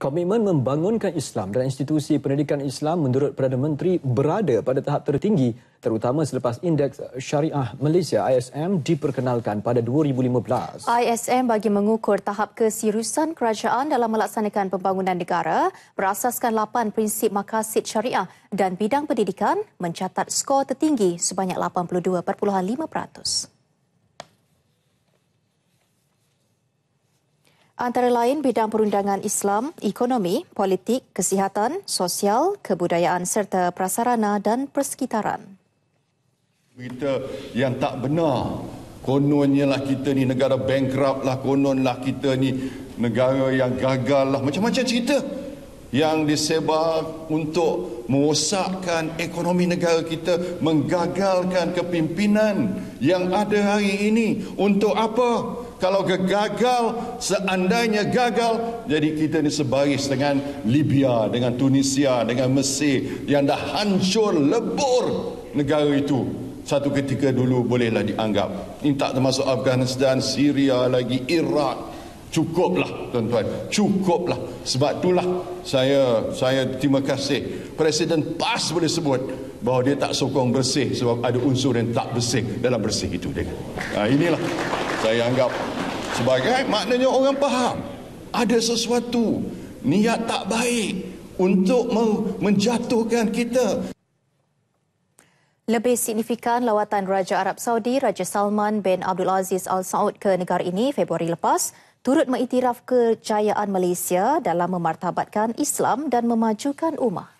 Komitmen membangunkan Islam dan institusi pendidikan Islam menurut Perdana Menteri berada pada tahap tertinggi terutama selepas indeks syariah Malaysia ISM diperkenalkan pada 2015. ISM bagi mengukur tahap kesirusan kerajaan dalam melaksanakan pembangunan negara berasaskan 8 prinsip makasid syariah dan bidang pendidikan mencatat skor tertinggi sebanyak 82.5%. antara lain bidang perundangan Islam, ekonomi, politik, kesihatan, sosial, kebudayaan serta prasarana dan persekitaran. Berita yang tak benar, kononnya lah kita ni negara bankrupt lah, konon lah kita ni negara yang gagal lah, macam-macam cerita yang disebar untuk merosakkan ekonomi negara kita, menggagalkan kepimpinan yang ada hari ini. Untuk apa? Kalau gagal, seandainya gagal, jadi kita ini sebaris dengan Libya, dengan Tunisia, dengan Mesir yang dah hancur lebur negara itu. Satu ketika dulu bolehlah dianggap. Ini tak termasuk Afghanistan, Syria lagi, Iraq. Cukuplah tuan-tuan, cukuplah. Sebab itulah saya saya terima kasih. Presiden PAS boleh sebut bahawa dia tak sokong bersih sebab ada unsur yang tak bersih dalam bersih itu. Dia. Ha, inilah saya anggap sebagai maknanya orang faham ada sesuatu niat tak baik untuk menjatuhkan kita lebih signifikan lawatan Raja Arab Saudi Raja Salman bin Abdul Aziz Al Saud ke negara ini Februari lepas turut mengiktiraf kejayaan Malaysia dalam memartabatkan Islam dan memajukan umat.